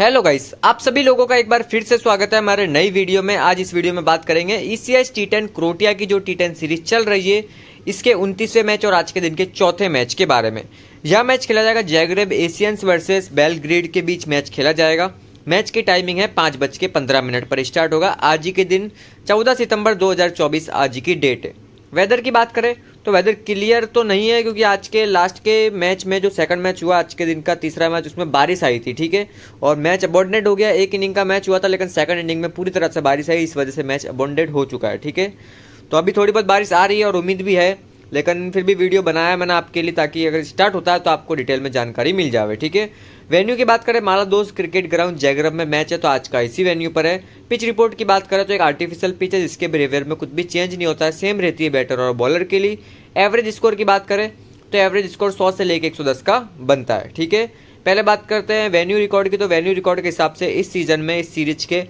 hello guys आप सभी लोगों का एक बार फिर से स्वागत है हमारे नई वीडियो में आज इस वीडियो में बात करेंगे E C S T ten Croatia की जो टी टेन सीरीज चल रही है इसके उनतीसवें मैच और आज के दिन के चौथे मैच के बारे में यह मैच खेला जाएगा जैगरेब एशियंस वर्सेस बेलग्रेड के बीच मैच खेला जाएगा मैच की टाइमिंग है पाँच बज के पंद्रह मिनट पर स्टार्ट होगा आज ही के दिन चौदह सितंबर दो आज की डेट है वेदर की बात करें तो वेदर क्लियर तो नहीं है क्योंकि आज के लास्ट के मैच में जो सेकंड मैच हुआ आज के दिन का तीसरा मैच उसमें बारिश आई थी ठीक है और मैच अबॉन्डेड हो गया एक इनिंग का मैच हुआ था लेकिन सेकंड इनिंग में पूरी तरह से बारिश आई इस वजह से मैच अबॉन्डेड हो चुका है ठीक है तो अभी थोड़ी बहुत बारिश आ रही है और उम्मीद भी है लेकिन फिर भी वीडियो बनाया मैंने आपके लिए ताकि अगर स्टार्ट होता है तो आपको डिटेल में जानकारी मिल जाए ठीक है वेन्यू की बात करें माला दोस्त क्रिकेट ग्राउंड जयग्रम में मैच है तो आज का इसी वेन्यू पर है पिच रिपोर्ट की बात करें तो एक आर्टिफिशियल पिच है जिसके बिहेवियर में कुछ भी चेंज नहीं होता है सेम रहती है बैटर और बॉलर के लिए एवरेज स्कोर की बात करें तो एवरेज स्कोर सौ से लेकर एक का बनता है ठीक है पहले बात करते हैं वेन्यू रिकॉर्ड की तो वेन्यू रिकॉर्ड के हिसाब से इस सीजन में इस सीरीज के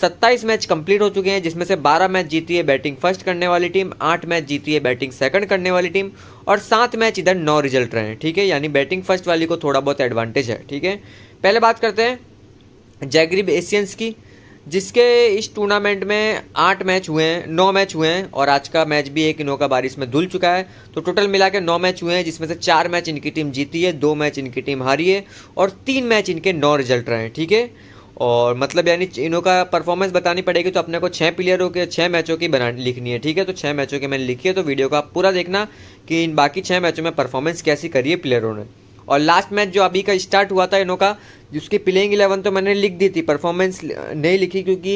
सत्ताईस मैच कंप्लीट हो चुके हैं जिसमें से 12 मैच जीती है बैटिंग फर्स्ट करने वाली टीम 8 मैच जीती है बैटिंग सेकंड करने वाली टीम और सात मैच इधर नौ रिजल्ट रहे हैं ठीक है यानी बैटिंग फर्स्ट वाली को थोड़ा बहुत एडवांटेज है ठीक है पहले बात करते हैं जैगरीब एशियंस की जिसके इस टूर्नामेंट में आठ मैच हुए हैं नौ मैच हुए हैं और आज का मैच भी एक इनों का बारिश में धुल चुका है तो टोटल मिला के नौ मैच हुए हैं जिसमें से चार मैच इनकी टीम जीती है दो मैच इनकी टीम हारी है और तीन मैच इनके नौ रिजल्ट रहे हैं ठीक है और मतलब यानी इनों का परफॉर्मेंस बतानी पड़ेगी तो अपने को छः प्लेयरों के छः मैचों की बना लिखनी है ठीक है तो छः मैचों के मैंने लिखी है तो वीडियो को आप पूरा देखना कि इन बाकी छः मैचों में परफॉर्मेंस कैसी करी है प्लेयरों ने और लास्ट मैच जो अभी का स्टार्ट हुआ था इनों का जिसकी प्लेइंग इलेवन तो मैंने लिख दी थी परफॉर्मेंस नहीं लिखी क्योंकि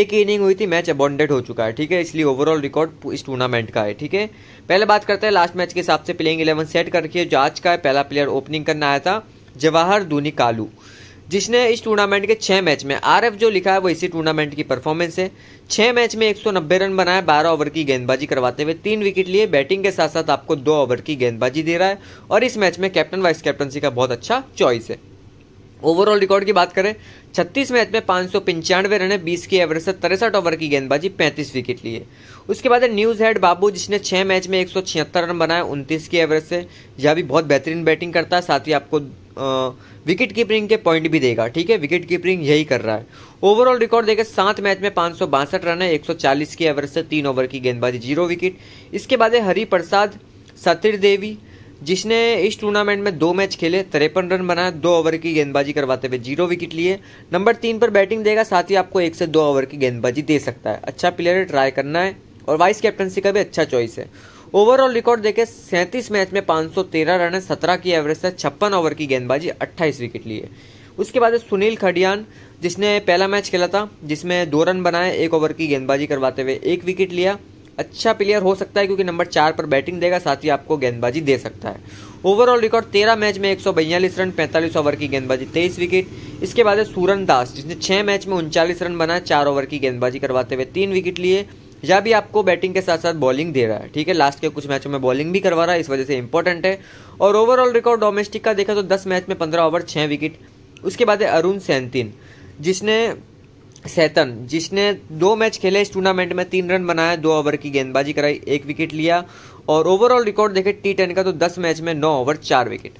एक ही इनिंग हुई थी मैच अबॉन्डेड हो चुका है ठीक है इसलिए ओवरऑल रिकॉर्ड इस टूर्नामेंट का है ठीक है पहले बात करते हैं लास्ट मैच के हिसाब से प्लेइंग इलेवन सेट कर रखी है जो आज का है पहला प्लेयर ओपनिंग करना आया था जवाहर दूनी कालू जिसने इस टूर्नामेंट के छः मैच में आर जो लिखा है वो इसी टूर्नामेंट की परफॉर्मेंस है छः मैच में एक रन बनाए बारह ओवर की गेंदबाजी करवाते हुए तीन विकेट लिए बैटिंग के साथ साथ आपको दो ओवर की गेंदबाजी दे रहा है और इस मैच में कैप्टन वाइस कैप्टनसी का बहुत अच्छा चॉइस है ओवरऑल रिकॉर्ड की बात करें 36 मैच में पाँच सौ पंचानवे रन है बीस की एवरेज से तिरसठ ओवर की गेंदबाजी 35 विकेट लिए उसके बाद है न्यूज हेड बाबू जिसने 6 मैच में एक रन बनाए 29 की एवरेज से यह भी बहुत बेहतरीन बैटिंग करता है साथ ही आपको विकेट कीपरिंग के पॉइंट भी देगा ठीक है विकेट कीपरिंग यही कर रहा है ओवरऑल रिकॉर्ड देगा सात मैच में पाँच रन है 140 की एवरेज से तीन ओवर की गेंदबाजी जीरो विकेट इसके बाद है हरी प्रसाद सतिर देवी जिसने इस टूर्नामेंट में दो मैच खेले तिरपन रन बनाए दो ओवर की गेंदबाजी करवाते हुए जीरो विकेट लिए नंबर तीन पर बैटिंग देगा साथ ही आपको एक से दो ओवर की गेंदबाजी दे सकता है अच्छा प्लेयर ट्राई करना है और वाइस कैप्टनसी का भी अच्छा चॉइस है ओवरऑल रिकॉर्ड देखे सैंतीस मैच में सौ तेरह रन है सत्रह की एवरेज से छप्पन ओवर की गेंदबाजी अट्ठाईस विकेट लिए उसके बाद सुनील खडियान जिसने पहला मैच खेला था जिसमें दो रन बनाए एक ओवर की गेंदबाजी करवाते हुए एक विकेट लिया अच्छा प्लेयर हो सकता है क्योंकि नंबर चार पर बैटिंग देगा साथ ही आपको गेंदबाजी दे सकता है ओवरऑल रिकॉर्ड तेरह मैच में एक रन पैंतालीस ओवर की गेंदबाजी तेईस विकेट इसके बाद है सूरन दास जिसने छः मैच में उनचालीस रन बनाए चार ओवर की गेंदबाजी करवाते हुए तीन विकेट लिए या भी आपको बैटिंग के साथ साथ बॉलिंग दे रहा है ठीक है लास्ट के कुछ मैचों में बॉलिंग भी करवा रहा है इस वजह से इंपॉर्टेंट है और ओवरऑल रिकॉर्ड डोमेस्टिक का देखा तो दस मैच में पंद्रह ओवर छः विकेट उसके बाद है अरुण सैंतीन जिसने सैतन जिसने दो मैच खेले इस टूर्नामेंट में तीन रन बनाया दो ओवर की गेंदबाजी कराई एक विकेट लिया और ओवरऑल रिकॉर्ड देखे टी टेन का तो दस मैच में नौ ओवर चार विकेट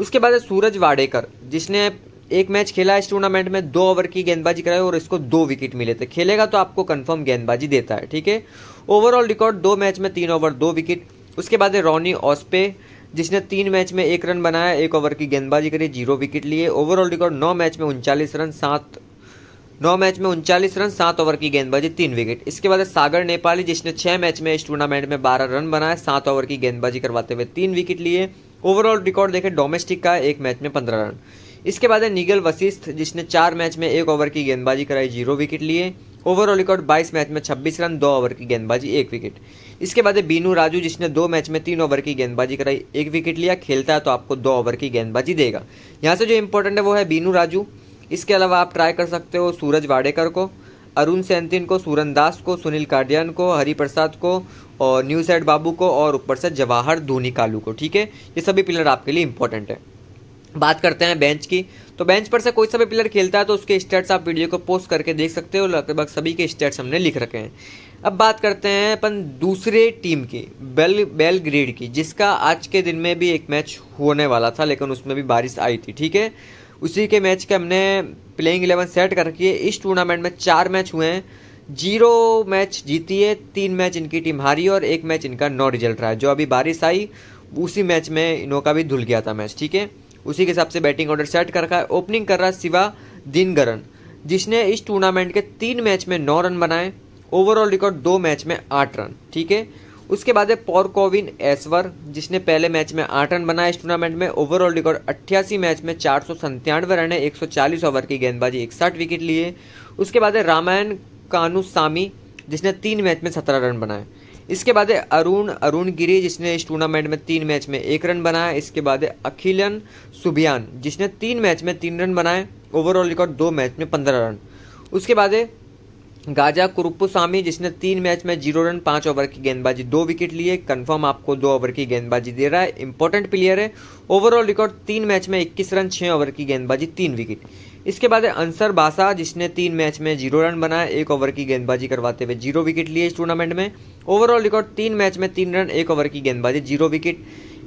उसके बाद है सूरज वाडेकर जिसने एक मैच खेला इस टूर्नामेंट में दो ओवर की गेंदबाजी कराई और इसको दो विकेट मिले थे तो खेलेगा तो आपको कंफर्म गेंदबाजी देता है ठीक है ओवरऑल रिकॉर्ड दो मैच में तीन ओवर दो विकेट उसके बाद है रॉनी ऑस्पे जिसने तीन मैच में एक रन बनाया एक ओवर की गेंदबाजी करी जीरो विकेट लिए ओवरऑल रिकॉर्ड नौ मैच में उनचालीस रन सात नौ मैच में उनचालीस रन सात ओवर की गेंदबाजी तीन विकेट इसके बाद सागर नेपाली जिसने छः मैच में इस टूर्नामेंट में बारह रन बनाए सात ओवर की गेंदबाजी करवाते हुए तीन विकेट लिए ओवरऑल रिकॉर्ड देखे डोमेस्टिक का एक मैच में पंद्रह रन इसके बाद है निगल वशिष्ठ जिसने चार मैच में एक ओवर की गेंदबाजी कराई जीरो विकेट लिए ओवरऑल रिकॉर्ड 22 मैच में 26 रन दो ओवर की गेंदबाजी एक विकेट इसके बाद है बीनू राजू जिसने दो मैच में तीन ओवर की गेंदबाजी कराई एक विकेट लिया खेलता है तो आपको दो ओवर की गेंदबाजी देगा यहाँ से जो इंपॉर्टेंट है वो है बीनू राजू इसके अलावा आप ट्राई कर सकते हो सूरज वाडेकर को अरुण सैंतिन को सूरन दास को सुनील कार्डियन को हरिप्रसाद को और न्यू सैड बाबू को और ऊपर से जवाहर धोनी कालू को ठीक है ये सभी प्लेयर आपके लिए इंपॉर्टेंट है बात करते हैं बेंच की तो बेंच पर से कोई सा भी प्लेयर खेलता है तो उसके स्टेट्स आप वीडियो को पोस्ट करके देख सकते हो लगभग सभी के स्टेट्स हमने लिख रखे हैं अब बात करते हैं अपन दूसरे टीम की बेल बेल ग्रेड की जिसका आज के दिन में भी एक मैच होने वाला था लेकिन उसमें भी बारिश आई थी ठीक है उसी के मैच के हमने प्लेइंग इलेवन सेट कर रखी है इस टूर्नामेंट में चार मैच हुए हैं जीरो मैच जीती है तीन मैच इनकी टीम हारी और एक मैच इनका नो रिजल्ट रहा है जो अभी बारिश आई उसी मैच में इनों का भी धुल गया था मैच ठीक है उसी के हिसाब से बैटिंग ऑर्डर सेट कर रखा है ओपनिंग कर रहा है शिवा दिनगरन जिसने इस टूर्नामेंट के तीन मैच में नौ रन बनाए ओवरऑल रिकॉर्ड दो मैच में आठ रन ठीक है उसके बाद है पॉरकोविन एसवर जिसने पहले मैच में आठ रन बनाया इस टूर्नामेंट में ओवरऑल रिकॉर्ड अट्ठासी मैच में चार सौ संतानवे रन है एक सौ चालीस ओवर की गेंदबाजी इकसठ विकेट लिए उसके बाद है रामायण कानूसामी जिसने तीन मैच में सत्रह रन बनाए इसके बाद है अरुण अरुण गिरी जिसने इस टूर्नामेंट में तीन मैच में एक रन बनाया इसके बाद है अखिलन सुबियान जिसने तीन मैच में तीन रन बनाए ओवरऑल रिकॉर्ड दो मैच में पंद्रह रन उसके बाद है गाजा कुरुप्पुसामी जिसने तीन मैच में जीरो रन पाँच ओवर की गेंदबाजी दो विकेट लिए कंफर्म आपको दो ओवर की गेंदबाजी दे रहा है इंपॉर्टेंट प्लेयर है ओवरऑल रिकॉर्ड तीन मैच में इक्कीस रन छः ओवर की गेंदबाजी तीन विकेट इसके बाद है अंसर बासा जिसने तीन मैच में जीरो रन बनाया एक ओवर की गेंदबाजी करवाते हुए जीरो विकेट लिए इस टूर्नामेंट में ओवरऑल रिकॉर्ड तीन मैच में तीन रन एक ओवर की गेंदबाजी जीरो विकेट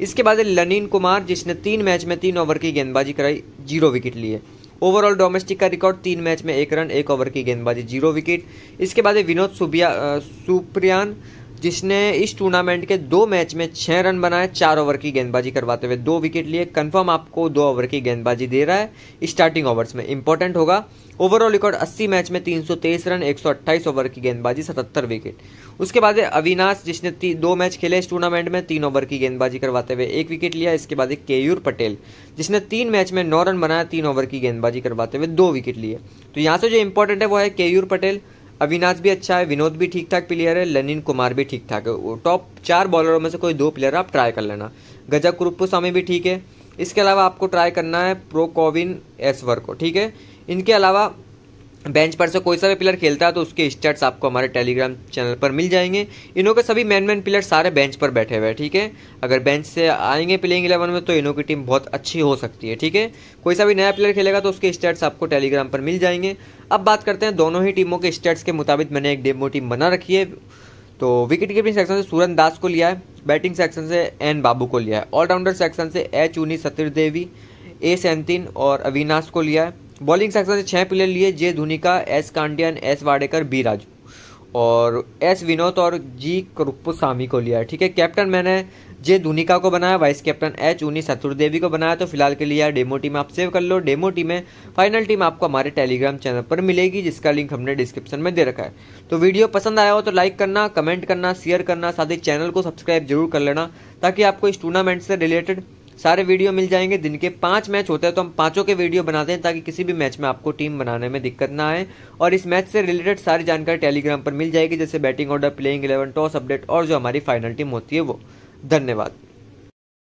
इसके बाद है लनिन कुमार जिसने तीन मैच में तीन ओवर की गेंदबाजी कराई जीरो विकेट लिए ओवरऑल डोमेस्टिक का रिकॉर्ड तीन मैच में एक रन एक ओवर की गेंदबाजी जीरो विकेट इसके बाद है विनोद सुबिया सुप्रियान जिसने इस टूर्नामेंट के दो मैच में छः रन बनाए चार ओवर की गेंदबाजी करवाते हुए दो विकेट लिए कंफर्म आपको दो ओवर की गेंदबाजी दे रहा है स्टार्टिंग ओवर्स में इंपॉर्टेंट होगा ओवरऑल रिकॉर्ड 80 मैच में 323 रन 128 ओवर की गेंदबाजी 77 विकेट उसके बाद अविनाश जिसने दो मैच खेले इस टूर्नामेंट में तीन ओवर की गेंदबाजी करवाते हुए एक विकेट लिया इसके बाद केयूर पटेल जिसने तीन मैच में नौ रन बनाया तीन ओवर की गेंदबाजी करवाते हुए दो विकेट लिए तो यहाँ से जो इंपॉर्टेंट है वो है केयूर पटेल अविनाश भी अच्छा है विनोद भी ठीक ठाक प्लेयर है लनिन कुमार भी ठीक ठाक है टॉप चार बॉलरों में से कोई दो प्लेयर आप ट्राई कर लेना गजा कुरुपुस्वामी भी ठीक है इसके अलावा आपको ट्राई करना है प्रोकोविन एसवर को ठीक है इनके अलावा बेंच पर से कोई सा भी प्लेयर खेलता है तो उसके स्टेट्स आपको हमारे टेलीग्राम चैनल पर मिल जाएंगे इन्हों के सभी मैन मैन प्लेयर सारे बेंच पर बैठे हुए हैं ठीक है अगर बेंच से आएंगे प्लेइंग इलेवन में तो इन्हों की टीम बहुत अच्छी हो सकती है ठीक है कोई सा भी नया प्लेयर खेलेगा तो उसके स्टेट्स आपको टेलीग्राम पर मिल जाएंगे अब बात करते हैं दोनों ही टीमों के स्टेट्स के मुताबिक मैंने एक डेमो टीम बना रखी है तो विकेट कीपिंग सेक्शन से सूरन दास को लिया है बैटिंग सेक्शन से एन बाबू को लिया है ऑलराउंडर सेक्शन से एच उन्नीस सतीर देवी ए सैंतीन और अविनाश को लिया है बॉलिंग सेक्शन से छः प्लेयर लिए J Dhunika S Kandiyan S Wadekar B Raju और एस विनोद और जी करुप्पुसामी को लिया है ठीक है कैप्टन मैंने जे धुनिका को बनाया वाइस कैप्टन एच उन्नी सतुरदेवी को बनाया तो फिलहाल के लिए यार डेमो टीम आप सेव कर लो डेमो टीम फाइनल टीम आपको हमारे टेलीग्राम चैनल पर मिलेगी जिसका लिंक हमने डिस्क्रिप्शन में दे रखा है तो वीडियो पसंद आया हो तो लाइक करना कमेंट करना शेयर करना साथ ही चैनल को सब्सक्राइब जरूर कर लेना ताकि आपको इस टूर्नामेंट से रिलेटेड सारे वीडियो मिल जाएंगे दिन के पांच मैच होते हैं तो हम पांचों के वीडियो बनाते हैं ताकि किसी भी मैच में आपको टीम बनाने में दिक्कत ना आए और इस मैच से रिलेटेड सारी जानकारी टेलीग्राम पर मिल जाएगी जैसे batting order playing eleven toss update और जो हमारी फाइनल टीम होती है वो धन्यवाद